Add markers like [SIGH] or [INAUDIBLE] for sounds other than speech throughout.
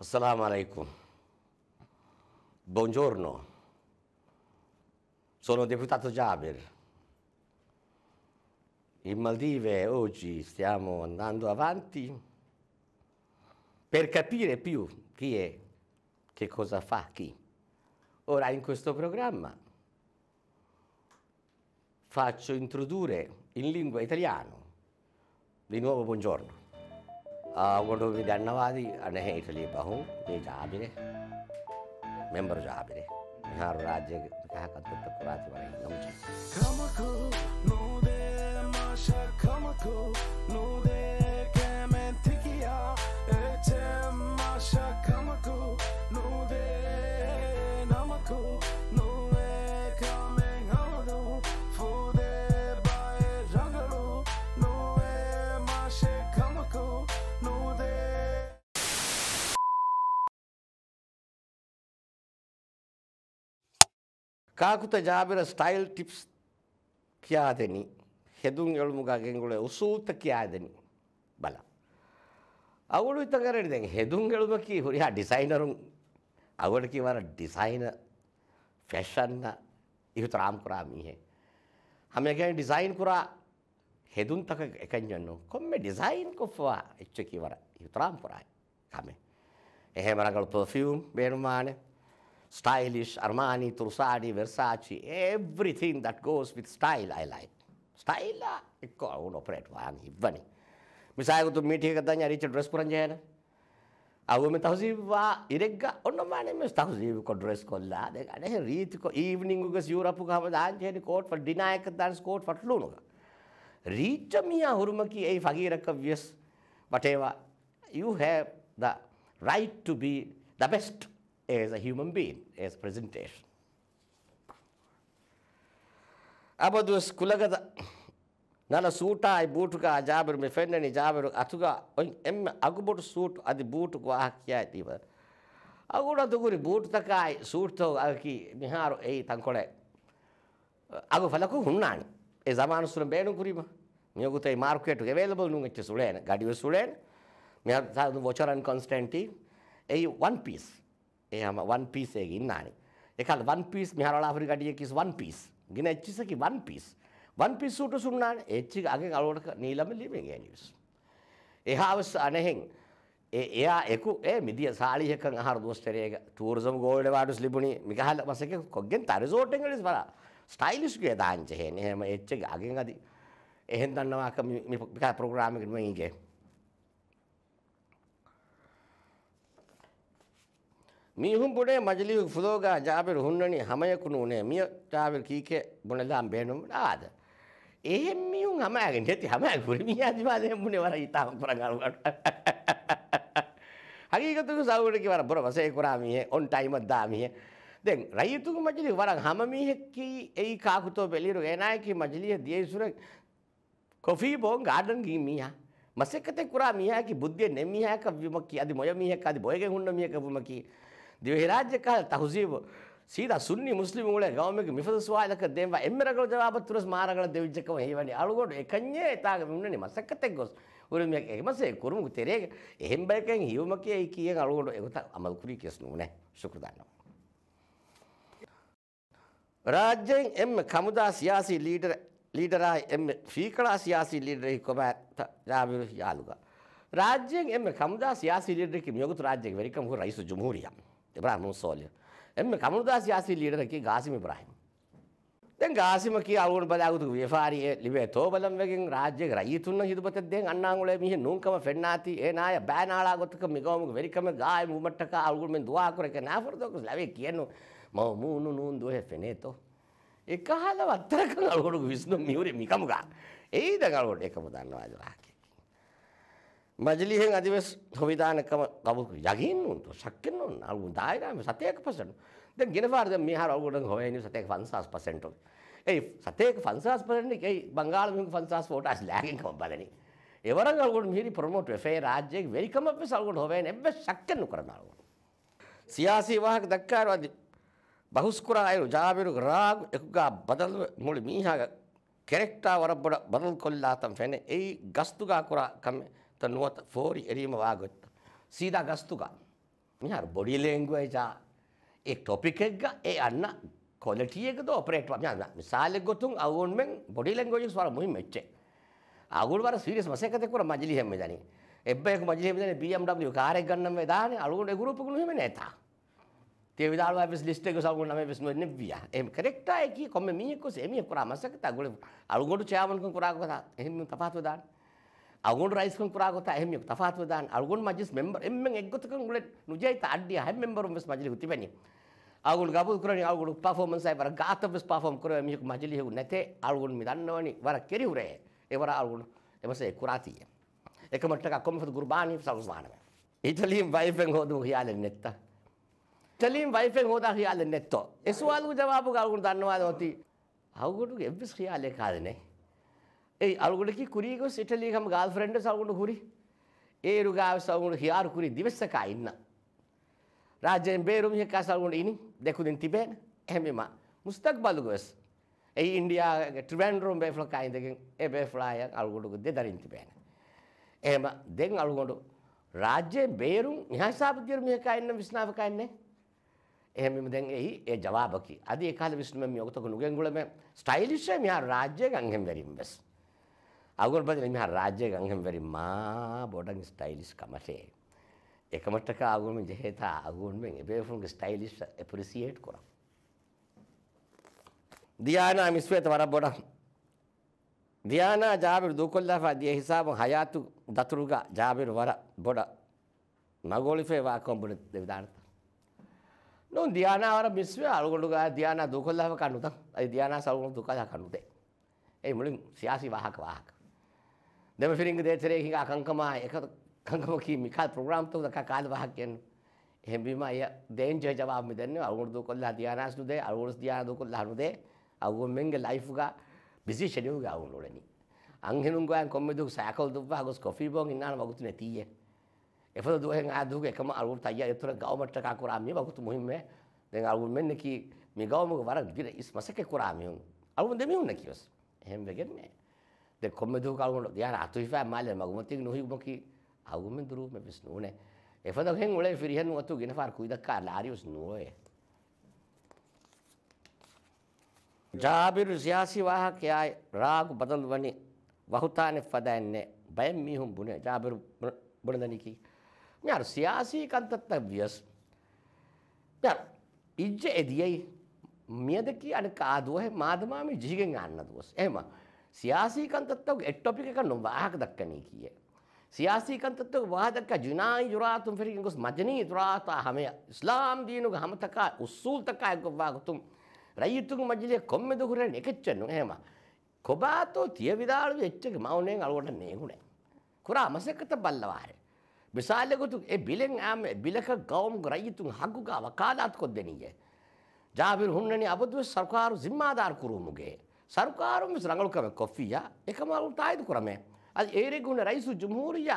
Assalamu alaikum. Buongiorno. Sono deputato Jaber. In Maldive oggi stiamo andando avanti per capire più chi è, che cosa fa chi. Ora in questo programma faccio introdurre in lingua italiana di nuovo buongiorno. ගොඩුවි දන්නවාදී අනැහැ ඉටලී පහු මේ ජාබිනේ මෙම්බර ජාබිනේ විහාර රාජ්‍ය කහකත්ත පුරාති වරයි නමුච කමකෝ නෝදේ මාෂ කමකෝ නෝ ಕಾಕುತ ಜಾಬಿರ style tips ಕಿಯಾದೆನಿ ಹೆದುಂಗ್ ಎಳುಮುಗ ಗೆಂಗುಳೆ ಉಸೂತ ಕಿಯಾದೆನಿ ಬಲ ಅವಳು ಇತ್ತಂಗಾರೆ ಹಿಡಿದಂಗೆ ಹೆದುಂಗ್ ಎಳುಮಕ್ಕಿ ಹುರಿಯ designer ಅವಳಿಗೆ ವರ design fashion ಇವು ತ್ರಾಮ್ ಕುರ ಮೀಹೆ ಆಮ್ಯಾಗೆ ಡಿಸೈನ್ ಕುರ ಹೆದುನ್ ತಕ ಎಕಂಜನ್ನು ಕೊಮ್ಮೆ ಡಿಸೈನ್ ಕೊಪ್ಪುವ ಹೆಚ್ಚು ಕಿವರ ಇವು ತ್ರಾಮ್ ಕುರ ಕಾಮೆ ಎಹೆ ಮರಗಳು ಪರ್ಫ್ಯೂಮ್ ಬೇಣು ಮಾಣೆ stylish, Armani, Trusani, Versace, everything that goes with style I like. Style, ikke ಅವನು ಒಪರೇಟ್ ವಾನ್ ಇಬ್ಬನಿ ಮಿಸ್ ಆಗುತ್ತು ಮೀಟಿಗೆ ಕದ್ದಾನೆ ರೀಚ ಡ್ರೆಸ್ ಪುರಂಜೇನ ಅವೊಮ್ಮೆ ತಹಸೀಬ್ ಇರೆಗ್ಗ ಒನ್ನೊಮ್ಮೆ ಮಿಸ್ ತಹಸೀಬ್ ಕೊ ಡ್ರೆಸ್ ಕೊಲ್ಲ ಅದೇ ಅದೇ ರೀತಿ ಈವ್ನಿಂಗ್ ಗಸ್ ಯೂರಪ್ ಹಮದ ಆಂಜೇನಿ ಕೋಟ್ ಫಟ್ ಡಿನಾಯಕ ದಾನ್ಸ್ ಕೋಟ್ ಫಟ್ ಲೂನುಗ ರೀಚ ಮಿಯ ಹುರುಮಕಿ ಐ ಫಗೀರಕ್ಕ ವ್ಯಸ್ ಬಟೇವ you have the right to be the best as a human being, as presentation. අබදුස් කුලගද නන සූටායි බූටුකා ජාබරු මෙ ෆෙන්නනි ජාබරු අතුගා ඔයින් එම අගුබොට සූට් අධි බූටුක වාහ කියයි තිීව. අගුඩ දුගුරි බූටුතකායි සූට්තෝ අකි මිහාරු එයි තංකොලේ. අගු ඵලකු හුන්නානි ඒ සමානසුර බේනු කුරීම මියගුතේ මාර්කට් එකේ available නුන් එච්ච සුලේන ගඩිය සුලේන මෙයා සාදු වොචරන් කොන්ස්ටන්ටි ඒ වන් පීස් එහම වන් පිසේ ඉන්නනේ එකල් වන් පිස් මෙහරල ආෆ්‍රිකාටිය කිස් වන් පිස් ගෙන එච්චිසකි වන් පිස් වන් පිස් සූට සුන්නාන එච්චික අගෙන් අලුවට නීලම ලිමෙන් ගැනිවස් එහාවස් අනෙහෙන් එයා එකු ඒ මිදිය සාලියක අහර දොස්තරේක ටූරිසම් ගෝල්ඩ් වාඩුස් ලිබුණි මිකහල මසක කොග්ගෙන් තරිසෝට් එකලිස් බලා ස්ටයිලිෂ් ගේ දාංච හේන එහෙම එච්චික අගෙන් අදි එහෙන් දන්නවා කම මිකහ ප්‍රෝග්‍රෑම් එකෙන් මම ඉගේ මීහුම් බොඩේ මජලිහු ෆුදෝගා ජාබිර් හුන්නනි හමයකුණු උනේ මිය ජාබිර් කීකේ බොනදාම් බේනුම් ආද එහෙම මියුම් හමයගෙන නැති හමයක පුරි මියාදි වාදේ මුනේ [LAUGHS] වර ඊතාව කරගල් හගීගතුක සවුරේ කිවර බොර වසේ කරා මියේ ඔන් ටයිම් එක දාමියේ දැන් රයිතුක මජලිහ වරන් හම මිහෙක්කි එයි කාකුතෝ බෙලිරු එනායකි මජලිහ දියසුර කොෆී බොන් ගාඩන් ගී මියා මසෙකතේ කරා මියාකි බුද්ධිය නෙමියාක විමකි අදි මොය මිහෙක් අදි බොයගෙන් හුන්න මියක වුමකි ದಿವಹಿ ಕಾಲ ತಹಜೀಬ್ ಸೀದಾ ಸುನ್ನಿ ಮುಸ್ಲಿಮ್ಗಳೇ ಗೌಮಿಗೆ ಮಿಫದ ಸುವಾಲಕ ದೇವ ಎಮ್ಮೆರಗಳ ಜವಾಬ ತುರಸ್ ಮಾರಗಳ ದೇವಿಜಕ್ಕವ ಹೇವನಿ ಅಳುಗೋಡು ಏಕಂಜೆ ತಾಗ ಮಿಮ್ನನಿ ಮಸಕ್ಕ ತೆಗ್ಗೋಸ್ ಉರುಮಿಯ ಎಮಸೆ ಕುರುಮು ತೆರೆಗೆ ಎಹೆಂ ಬೈಕಂಗೆ ಹಿವಮಕ್ಕೆ ಈ ಕೀಯ ಅಳುಗೋಡು ಎಗುತ್ತ ಅಮಲ್ ಕುರಿ ಕೇಸ್ ನೂನೆ ಶುಕ್ರದಾನ ರಾಜ್ಯಂ ಎಮ್ಮೆ ಕಮುದಾ ಸಿಯಾಸಿ ಲೀಡರ್ ලීඩරා එම ෆීකලා සියාසි ලීඩරෙහි කොමඇත ජාවිර යාලුග. රාජ්‍යෙන් එම කමුදා සියාසි ලීඩරෙකි මියගුතු රාජ්‍යක වැරිකම් හු රයිසු ජමහරියම්. ඉබ්‍රාහිම් මොසෝලිය. එම්ම කමරුදා සියාසි ලීඩර කී ගාසිම් ඉබ්‍රාහිම්. දැන් ගාසිම කී අලුගොන බලාගුතු ව්‍යාපාරියේ ලිබේ තෝබලම් වගෙන් රාජ්‍යක රයිතුන්න හිදුපතෙන් අන්නාංගුලේ මිහ නූංකම ෆෙන්නාති ඒ නාය බෑනාලා ගොතක මිගොමුක වෙරිකම ගාය මුමට්ටක අලුගොන මෙන් දුවා කරක නාෆර්දෝක ලවේ කියනෝ මව මූනු නූන් දුහෙ ෆෙනේතෝ. එකහල වත්තරක අලුගොන විස්නු මියුරේ මිකමුගා. ඒයිද අලුගොන එකම දන්නවා ජරාකි. මජලිහෙන් අධිවස් හොවිධානකම කවු යගින් උන්තු ශක්කෙන් ඔන්න අලුන් දායරම සතයක පසට දැන් ගෙනවාර්ද මේ හර අවුලන් හොයන සතයක 50% ඒ සතයක 50% එකයි බංගාල මිහින් 50 ෆෝටස් ලෑගින් කම බලනි එවරන් අලුගොඩ මිහිරි ප්‍රොමෝට් වෙෆේ රාජ්‍යයේ වෙරිකම අපේ සල්ගොඩ හොයන එබ්බ ශක්කෙන් කරන අලුගොඩ සියාසී වාහක දක්කාරවාදී ಬಹುಸ್ಕುರ ಆಯ್ರು ಜಾಬಿರು ರಾಗ್ ಎಕ್ಗ ಬದಲ್ ಮುಳಿ ಮೀಹಾಗ ಕೆರೆಕ್ಟಾ ವರಬ್ಬಡ ಬದಲ್ ಕೊಲ್ಲಾತಂ ಫೆನೆ ಏಯ್ ಗಸ್ತುಗಾ ಕುರ ಕಮ್ಮೆ Τον what for එරීම වාගොත්ත. සීදා ගස්තුගා. මෙහර බොඩි ලේංගුවේජ ඒ ටොපික් එක ඒ අන්න ක්වොලිටි එකද ඔපරේට් වන්න. මිසාලෙ ගොතුන් අවුන් මෙන් බොඩි ලේංගුවේජස් වර මුහිම මෙච්චේ. අවුල් වර සීරියස් මසකත කර මජලි හැම දනි. එබ්බේක මජලි හැම දනි BMW කාර් එක ගන්න මේ දානේ අලුගොඩ ගෲප් එකු නෙමෙයි නැතා. ඒ විදාල වයිස් ලිස්ට් එක සල්ගොන් නම් වෙස් නොන්නේ වියා. එම් කරෙක්ට් ආයේ කි කොම්මේ මීයකෝ සෙමිය කරා මසකත ගොල අලුගොඩ චාමන් කෝ කරා කතා. එහෙම තපහත් වදාන්නේ. අගුන් රයිස්කන් කරාගත එහෙම තෆාත්වදාන් අගුන් මජිස් මෙම්බර් එම්මෙන් එක්ගොතකන් ගුලෙන් නුජයිත අඩ්ඩිය හැම මෙම්බරුම් වෙස් මජලි හුතිබෙනි අගුන් ගබු කරණි අගුන් පර්ෆෝමන්ස් අය වර ගාත වෙස් පර්ෆෝම් කරව මියක මජලි හු නැතේ අගුන් මිදන්නවනි වර කෙරි උරේ එවර අගුන් එමසේ කුරාති එකමට්ටක කොම්ෆත් ගුර්බානි සල්වානම ඉතලියම් වයිෆෙන් හොදු හියාලෙන් නැත්ත ඉතලියම් වයිෆෙන් හොදා හියාලෙන් නැත්තෝ එසුවාලු ජවාබු ගල්ගුන් දන්නවාද ඔති අගුන් එබ්බස් හියාලේ කාදනේ ඒ අලුගුණකಿ ಕುರಿಗೂ ಸಿಟಲಿ ಕಮ್ ಗಾರ್ಲ್ ಫ್ರೆಂಡ್ ಸಾಲ್ಗೊಂಡು ಹುರಿ ඒරුගාව සවුණු හියාරුකුරි දිවස්සකා ඉන්න. රාජයෙන් බේරුම් හකා සල්ගුණට ඉනි දෙකුදින් තිබේන එහෙමම මුස්තක් බලුගස් ඒ ඉන්ඩියා ට්‍රවන්රුම් බේෆලකායින්දකින් ඒ බේෆලාය අල්ගොඩුකු දෙදරින් තිබේන. එහෙම දෙන් අල්ගොඩු රාජ්‍යයෙන් බේරුම් නිහසාපතිරු මේකා ඉන්න විශ්නාවකා ඉන්නේ. එහෙමම දැන් එයි ඒ ජවාබකි. අද ඒ කාලේ විශ්නුමෙන් යොගතක නුගෙන් ගුලමෙන් ස්ටයිලිෂ් මේ රාජ්‍ය ගංගෙන් වෙරින් බස්. අගුල් බදල මෙහා රාජ්‍ය ගංගම්වැරි මා බොඩන් ස්ටයිලිස් කමටේ එකමටක අගුල්ම ජෙහෙතා අගුල්මෙන් එබේෆුන්ගේ ස්ටයිලිස් එපරිසියේට් කරා දියානා මිස්වේත වර බොඩන් දියානා ජාබිර් දුකොල්ලාෆා දිය හිසාබන් හයාතු දතුරුගා ජාබිර් වර බොඩ මගෝලිෆේ වා කොම්බුන දෙවිදානත නෝ දියානා වර මිස්වේ අලුගොඩුගා දියානා දුකොල්ලාෆා කන්නුත අයි දියානා සල්ගොන් දුකලා කන්නුතේ ඒ මුලින් සියාසි වාහක වාහක දෙමසිරින්ග දේශරේ හිඟ අකංකමා එක කංකමකී මිකා ප්‍රෝග්‍රෑම් තෝ දක කාල වහක් කියන එහෙම බීම අය දෙන් ජය ජවාබ් මෙ දෙන්නේ අවුරුදු දුකොල්ලා දියානාස් නුදේ අවුරුදු දියානා දුකොල්ලා නුදේ අවු මෙංග ලයිෆ් ගා බිසි ෂෙඩියුල් ගා උනොලෙනි අංහෙනුන් ගයන් කොම්මෙ දුක් සයකල් දුප්වා ගොස් කොෆි බොන් ඉන්නාන වගුතු නැතියේ එපොද දුහෙන් ආ දුක එකම අවුරුදු තයිය යතර ගවමට්ට කා කුරා මේ වගුතු මුහිම්මේ දැන් අවුරුදු මෙන්න කි මේ ගවමක වරක් දිර ඉස් මසකේ කුරා මියුන් අවුරුදු දෙමියුන් නැකියොස් එහෙම වෙගෙන්නේ del commedio ಕಾಳುಗಳು ಯಾರು ಅತುಹಿಫಾ ಮಾಲೆ ಮಗುಮತಿ ನುಹಿ ಮಕಿ ಆಗುಮೆ ದ್ರು ಮೆ ಬಿಸ್ ನೋನೆ e fa da hen ule firi hen watu gina far kuida kar larius noe ಜಾಬಿರು ಸಿಯಾಸಿ ವಾಹಕ ಯಾಯ್ ರಾಗು ಬದಲ್ ವನಿ ವಹುತಾನೆ ಫದನ್ನೆ ಬಯಂ ಮೀಹುಂ ಬುನೆ ಜಾಬಿರು ಬುಣದನಿಕಿ ಯಾರು ಸಿಯಾಸಿ ಕಂತತ್ತ ವ್ಯಸ್ ಯಾರು ಇಜ್ಜೆ ಎದಿಯೈ ಮಿಯದಕಿ ಅಣಕ ಆದುವೆ ಮಾದಮಾಮಿ ಜಿಗೆ ಗಾನ್ನದುವಸ್ ಏಮ ಸಿಯಾಸಿಕಂತತ್ವ ಎಟ್ಟೊಪ್ಪಿಕನ್ನು ವಾಹಕದಕ್ಕನಿ ಕೀಯೆ ಸಿಯಾಸಿಕಂತತ್ವ ವಾಹದಕ್ಕ ಜುನಾಯಿ ಜುರಾತುಂ ಫೆರಿಗೆ ಗೊಸ್ ಮಜನಿ ಜುರಾತ ಹಮೆಯ ಇಸ್ಲಾಂ ದೀನುಗ ಹಮತಕ ಉಸ್ಸೂಲ್ ತಕ ಗೊಬ್ಬಾಗುತ್ತುಂ ರೈತುಗ ಮಜ್ಜಿಲೆ ಕೊಮ್ಮೆದು ಹುರೆ ನೆಕಚ್ಚನ್ನು ಹೇಮ ಕೊಬಾತು ತಿಯವಿದಾಳು ಎಚ್ಚಗೆ ಮೌನೇ ಅಳಗೊಂಡ ನೇಗುಣೆ ಕುರ ಮಸಕತ ಬಲ್ಲವಾರೆ ಮಿಸಾಲೆಗೊತ್ತು ಎ ಬಿಲೆಂ ಆಮ್ ಬಿಲಕ ಗೌಮ್ ರೈತು ಹಗ್ಗುಗ ವಕಾಲಾತ್ ಕೊದ್ದೆನಿಗೆ ಜಾಬಿರ್ ಹುಣ್ಣನಿ ಅಬದು ಸರ್ಕಾರು ಜಿಮ್ಮಾದಾರ್ ಕುರುಮುಗೆ ಸರ್ಕಾರವು ಮಿಸ್ರಂಗಳು ಕವೆ ಕೊಫಿಯ ಏಕಮ ತಾಯ್ದು ಕುರಮೆ ಅದು ಏರಿಗುಣ ರೈಸು ಜುಮೂರಿಯ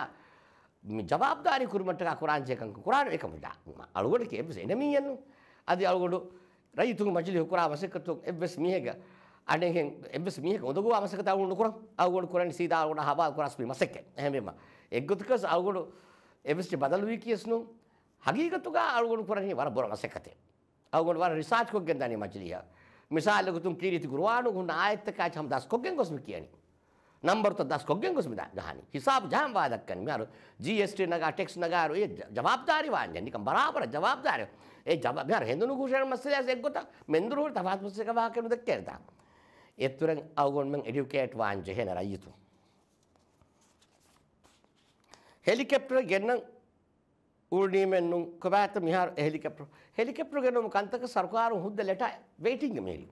ಜವಾಬ್ದಾರಿ ಕುರುಮಟ್ಟಗ ಕುರಾನ್ ಚೇಕಂಕ ಕುರಾನ್ ಏಕಮುದ ಅಳುಗಡಿಕೆ ಎಬ್ಬಸ್ ಎನಮಿಯನ್ನು ಅದು ಅಳುಗಡು ರೈತು ಮಜಲಿ ಕುರ ಅವಶ್ಯಕತ್ತು ಎಬ್ಬಸ್ ಮೀಹೆಗ ಅಡೆ ಹೆಂಗೆ ಎಬ್ಬಸ್ ಮೀಹೆಗ ಒದಗುವ ಅವಶ್ಯಕತೆ ಅಳುಗೊಂಡು ಕುರಂ ಅವುಗೊಂಡು ಕುರಣಿ ಸೀದಾ ಅಳುಗೊಂಡ ಹಬಾ ಕುರಾಸ್ಮಿ ಮಸಕ್ಕೆ ಹೆಂಬೇಮ ಎಗ್ಗುತ್ತಕಸ್ ಅಳುಗೊಂಡು ಎಬ್ಬಸ್ ಬದಲುವಿಕೆಯಸ್ನು ಹಗೀಗತ್ತುಗ ಅಳುಗೊಂಡು ಕುರಣಿ ವರ ಬರೋ ಅವಶ್ಯಕತೆ ಅವುಗೊಂಡು ವರ ರಿಸಾರ್ಚ್ ಹೋಗ್ಯಂದಾನೆ ಮಜಲಿಯ ಮಿಸಾಲಿಗೆ ತುಂಬ ಕೀರಿತಿ ಗುರುವಾಣು ಗುಂಡ ಆಯತ್ತ ಕಾಚ್ ಹಮ್ ದಾಸ್ ಕೊಗ್ಗೆಂಗ್ ಕೊಸ್ಮಿ ಕಿಯಣಿ ನಂಬರ್ ತ ದಾಸ್ ಕೊಗ್ಗೆಂಗ್ ಕೊಸ್ಮಿ ಗಹಾನಿ ಹಿಸಾಬ್ ಜಾಮ್ ವಾದಕ್ಕನಿ ಯಾರು ಜಿ ಎಸ್ ಟಿ ನಗ ಟೆಕ್ಸ್ ನಗಾರು ಏ ಜವಾಬ್ದಾರಿ ವಾಂಜನ್ ನಿಕಂ ಬರಾಬರ ಜವಾಬ್ದಾರಿ ಏ ಜವಾಬ್ ಯಾರು ಹೆಂದನು ಘೋಷಣೆ ಮಸ್ಸೆ ಆಸ್ ಎಗ್ ಗೊತ್ತಾ ಮೆಂದ್ರು ತಫಾತ್ ಮಸ್ಸೆಗ ವಾಕರು ದಕ್ಕೆ ಇರ್ತಾ ಎತ್ತುರಂಗ್ ಅವುಗೊಂಡು ಮಂಗೆ ಎಡ್ಯುಕೇಟ್ ವಾಂಜೆ ಹೇನರ ಆಯಿತು ಹೆಲಿಕಾಪ್ಟರ್ ಗೆನ್ನಂಗೆ ඌර්ණීමෙන් කොබෑත මිහාර හෙලිකප්ටර් හෙලිකප්ටර් ගෙනුම් කන්තක සර්කාරු හුද්ද ලෙට වේටිංග මේලි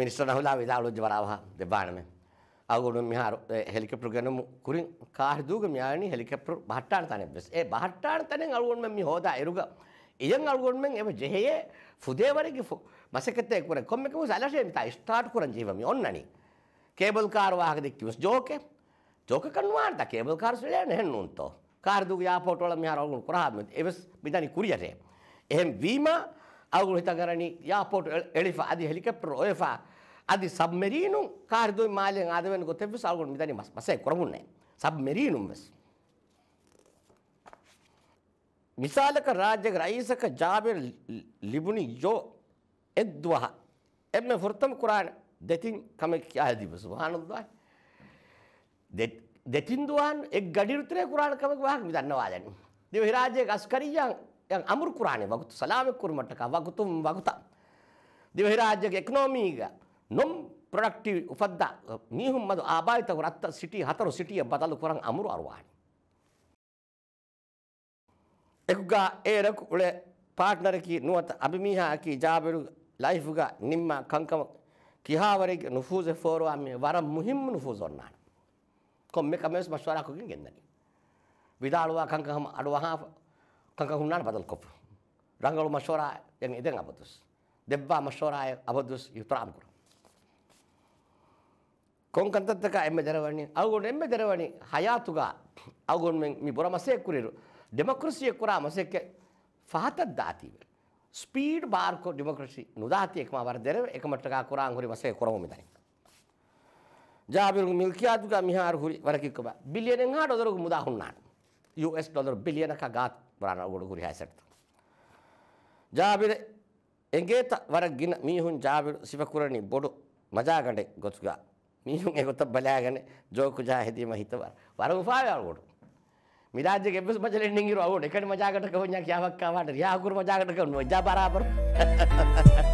මිනිස්ටර් නහුලා විදාලු ජවරාවහ දෙබාණම අවගොඩු මිහාර හෙලිකප්ටර් ගෙනුම් කුරින් කාර් දූග මියානි හෙලිකප්ටර් බහට්ටාන තනෙ බස් ඒ බහට්ටාන තනෙන් අල්ගොන් මෙන් මි හොදා එරුග ඉයන් අල්ගොන් මෙන් එව ජෙහේ ෆුදේවරිගි මසකතේ කුර කොම්මකම සලෂේ මිතා ස්ටාර්ට් කරන් ජීවමි ඔන්නනි කේබල් කාර් වාහක දෙක්කිවස් ජෝකේ ජෝක කන්වාන්ත කේබල් කාර් සලේ නහෙන්නුන්තෝ කාර්දුගේ ආපෝටවල මෙහා අවුගුණ කරාම එවස් මිදනි කුරියට එහෙන් වීම අවුගුණ හිතගරණි යාපෝට එලිෆා අදි හෙලිකප්ටර් ඔයෆා අදි සබ්මරීනු කාර්දුයි මාලෙන් ආදවෙන ගොතෙවස් අවුගුණ මිදනි මස් මසේ කරමුන්නේ සබ්මරීනුම් වස් මිසාලක රාජ්‍යක රයිසක ජාබිර් ලිබුනි යෝ එද්වහ එම්ම ෆුර්තම් කුරාන දෙතින් කම කියාදී සුබානල්ලාහ් දෙත් දෙතින්දුවන් එක් ගඩිරුතරය කුරාණ කමකවාහක් දන්නවා දැන. දෙව හිරාජය ගස්කරීයන් අමුර කුරාණය වගුතු සලාමක් කුරමටක වගුතුම් වගුතා. දෙව හිරාජ්‍යක එක්නෝමීග නොම් ප්‍රඩක්ටව උපද්ද මීහුම් මද ආභාතක රත්ත සිටි හතරු සිටිය බදලු කරන් අමුරු අරවාණ. එකුගා ඒරකු උළ පාට්නරකි නුවත අභිමිහාකි ජාබරු ලයිෆුග නිම්ම කංකම කිහාවරෙක් නුෆූස ෆෝරවාම වර මුහිම්ම නුෆූ ොන්නාන. ಕೊಮ್ಮೆ ಕಮ್ಮೆಸ್ ಮಶ್ವಾರ ಹಾಕೋಗಿ ಗೆಂದನಿ ವಿದಾಳುವ ಕಂಕ ಅಡುವ ಕಂಕ ಹುಣ್ಣಾಣ ಬದಲ್ಕೊಪ್ಪು ರಂಗಳು ಮಶ್ವರ ಹೆಂಗೆ ಇದಂಗೆ ಅಬದ್ದುಸ್ ದೆಬ್ಬ ಮಶ್ವರ ಅಬದ್ದುಸ್ ಇವು ತ್ರಾಮ್ಕುರು ಕೊಂಕಂತಕ್ಕ ಎಮ್ಮೆ ದೆರವಣಿ ಅವುಗೊಂಡು ಎಮ್ಮೆ ದೆರವಣಿ ಹಯಾತುಗ ಅವುಗೊಂಡು ಮಿ ಬುರ ಮಸೆ ಕುರಿರು ಡೆಮೊಕ್ರಸಿ ಎಕ್ಕುರ ಮಸೆಕ್ಕೆ ಫಹತದ್ದಾತೀವಿ ಸ್ಪೀಡ್ ಬಾರ್ಕೊ ಡೆಮೊಕ್ರಸಿ ನುದಾತಿ ಎಕ್ಮ ಬರ ದೆರವೆ ಎಕಮಟ್ಟಗ ಕುರ ಅಂಗುರಿ ಮಸೆ ಕುರವೊಮ್ಮಿದ್ದಾನೆ ಜಾಬಿರು ಮಿಲ್ಕಿಯಾದ್ಗ ಮಿಹಾರ್ ಹುರಿ ವರಕಿಕ್ಕಬ ಬಿಲಿಯನ್ ಹಾಡು ಅದರ ಮುದಾ ಹುಣ್ಣಾನ್ ಯು ಎಸ್ ಡಾಲರ್ ಬಿಲಿಯನ್ ಕ ಗಾತ್ ಬರಾನ ಒಡು ಹುರಿ ಹಾಸೆಟ್ ಜಾಬಿರ್ ಎಂಗೇತ ವರಗಿನ ಮೀಹುನ್ ಜಾಬಿರು ಸಿವಕುರಣಿ ಬೊಡು ಮಜಾಗಂಡೆ ಗೊತ್ತುಗ ಮೀಹುನ್ ಗೊತ್ತ ಬಲ್ಯಾಗನೆ ಜೋಕು ಜಾ ಹೆದಿ ಮಹಿತವ ವರಗು ಫಾವೆ ಅವಳು මිරාජ ගෙබස් මචල එන්නින් ඉරව ඕන එකට මජාකට කවුණක් යාවක් කවට යාකුරු මජාකට කවුණ මජා බරාබර [LAUGHS]